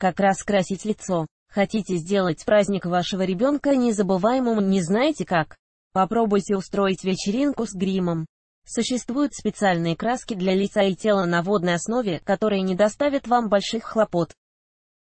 Как раз красить лицо. Хотите сделать праздник вашего ребенка незабываемым, не знаете как? Попробуйте устроить вечеринку с гримом. Существуют специальные краски для лица и тела на водной основе, которые не доставят вам больших хлопот.